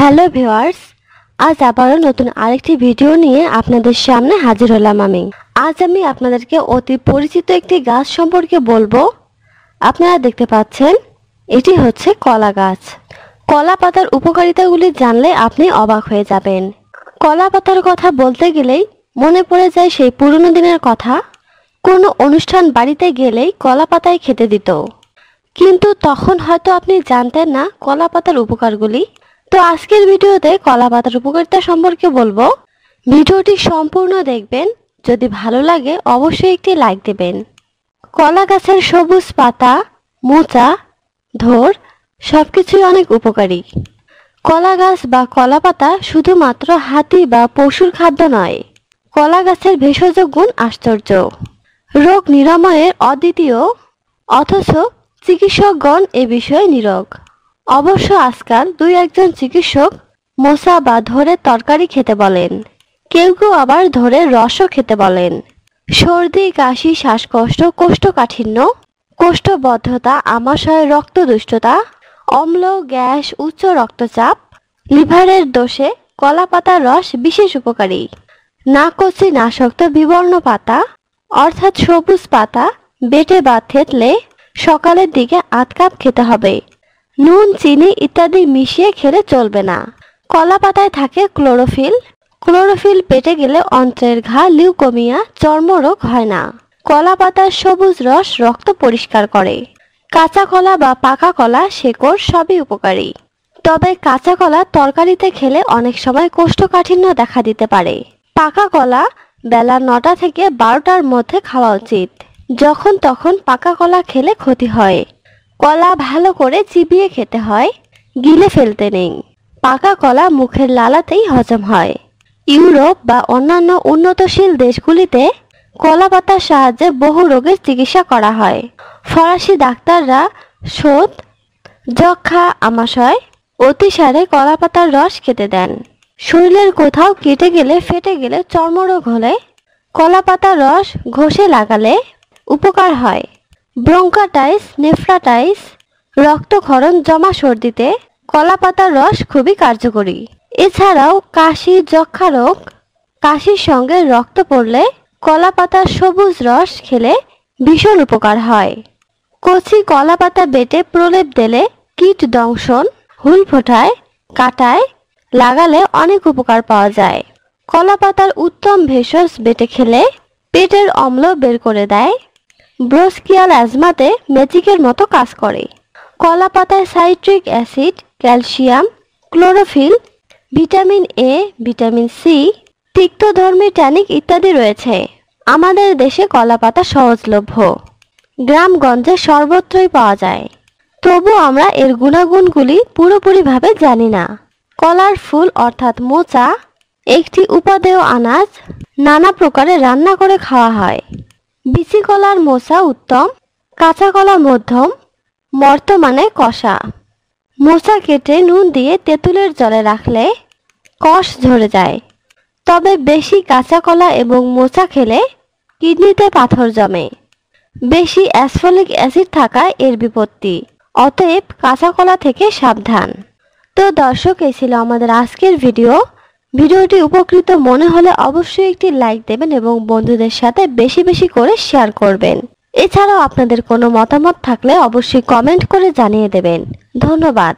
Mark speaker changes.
Speaker 1: hello viewers আজ আবারও নতুন আরেকটি ভিডিও নিয়ে আপনাদের সামনে হাজির হলাম আমি আজ আমি আপনাদেরকে অতি পরিচিত একটি গাছ সম্পর্কে বলবো আপনারা দেখতে পাচ্ছেন এটি হচ্ছে কলা গাছ কলা পাতার উপকারিতাগুলি জানলে আপনি অবাক হয়ে যাবেন কলা পাতার কথা বলতে গেলেই মনে পড়ে যায় সেই পুরনো দিনের কথা কোনো অনুষ্ঠান বাড়িতে গেলেই কলা পাতায় খেতে দিত কিন্তু তখন হয়তো আপনি জানতেন না কলা পাতার উপকারগুলি তো আজকের ভিডিওতে কলা পাতার উপকারিতা সম্পর্কে বলবো ভিডিওটি সম্পূর্ণ দেখবেন যদি ভালো লাগে অবশ্যই একটি লাইক দেবেন কলা গাছের সবুজ পাতা মোচা ধর সব কিছুই অনেক উপকারী কলা গাছ বা কলা পাতা শুধুমাত্র হাতি বা পশুর খাদ্য নয় কলা গাছের ভেষজ গুণ আশ্চর্য রোগ নিরাময়ের অদ্বিতীয় অথচ চিকিৎসকগণ এ বিষয়ে নিরোগ অবশ্য আজকাল দুই একজন চিকিৎসক মোসা বা ধরে তরকারি খেতে বলেন কেউ কেউ আবার ধরে রসও খেতে বলেন সর্দি কাশি শ্বাসকষ্ট কোষ্ঠকাঠিন্য কোষ্ঠবদ্ধতা আমাশয় রক্তদুষ্টতা অম্ল গ্যাস উচ্চ রক্তচাপ লিভারের দোষে কলা পাতার রস বিশেষ উপকারী নাকচি নাশক্ত বিবর্ণ পাতা অর্থাৎ সবুজ পাতা বেটে বা থেতলে সকালের দিকে আধ কাপ খেতে হবে নুন চিনি ইত্যাদি মিশিয়ে খেলে চলবে না কলা পাতায় থাকে ক্লোরোফিল ক্লোরোফিল পেটে গেলে অন্ত্রের ঘা লিউকোমিয়া চর্মরোগ হয় না কলা পাতার সবুজ রস রক্ত পরিষ্কার করে কাঁচা কলা বা পাকা কলা শেকড় সবই উপকারী তবে কাঁচা কলা তরকারিতে খেলে অনেক সময় কোষ্ঠকাঠিন্য দেখা দিতে পারে পাকা কলা বেলা নটা থেকে বারোটার মধ্যে খাওয়া উচিত যখন তখন পাকা কলা খেলে ক্ষতি হয় কলা ভালো করে চিবিয়ে খেতে হয় গিলে ফেলতে নেই পাকা কলা মুখের লালাতেই হজম হয় ইউরোপ বা অন্যান্য উন্নতশীল দেশগুলিতে কলা পাতার সাহায্যে বহু রোগের চিকিৎসা করা হয় ফরাসি ডাক্তাররা সোদ যক্ষা আমাশয় অতিসারে কলা পাতার রস খেতে দেন শরীরের কোথাও কেটে গেলে ফেটে গেলে চর্মরোগ হলে কলা পাতার রস ঘষে লাগালে উপকার হয় ব্রঙ্কাটাইস নেফ্রাটাইস রক্তক্ষরণ জমা সর্দিতে কলা পাতার রস খুবই কার্যকরী এছাড়াও কাশি যক্ষা রোগ কাশির সঙ্গে রক্ত পড়লে কলা পাতার সবুজ রস খেলে ভীষণ উপকার হয় কচি কলা পাতা বেটে প্রলেপ দিলে কীট দংশন হুল ফোটায় কাটায় লাগালে অনেক উপকার পাওয়া যায় কলা পাতার উত্তম ভেষজ বেটে খেলে পেটের অম্ল বের করে দেয় ব্রোসকিয়াল অ্যাজমাতে ম্যাজিকের মতো কাজ করে কলা পাতায় citric acid calcium chlorophyll vitamin A vitamin C তিক্তধর্মী ট্যানিক ইত্যাদি রয়েছে আমাদের দেশে কলা পাতা সহজলভ্য গ্রামগঞ্জে সর্বত্রই পাওয়া যায় তবু আমরা এর গুণাগুণগুলি পুরোপুরিভাবে জানি না কলার ফুল অর্থাৎ মোচা একটি উপাদেয় আনাজ নানা প্রকারে রান্না করে খাওয়া হয় বিচি কলার মোচা উত্তম কাঁচা কলা মধ্যম বর্তমানে কষা মোচা কেটে নুন দিয়ে তেঁতুলের জলে রাখলে কষ ঝরে যায় তবে বেশি কাঁচা কলা এবং মোচা খেলে কিডনিতে পাথর জমে বেশি অ্যাসফলিক অ্যাসিড থাকায় এর বিপত্তি অতএব কাঁচা কলা থেকে সাবধান তো দর্শক এই ছিল আমাদের আজকের ভিডিও ভিডিওটি উপকৃত মনে হলে অবশ্যই একটি লাইক দেবেন এবং বন্ধুদের সাথে বেশি বেশি করে শেয়ার করবেন এছাড়াও আপনাদের কোনো মতামত থাকলে অবশ্যই কমেন্ট করে জানিয়ে দেবেন ধন্যবাদ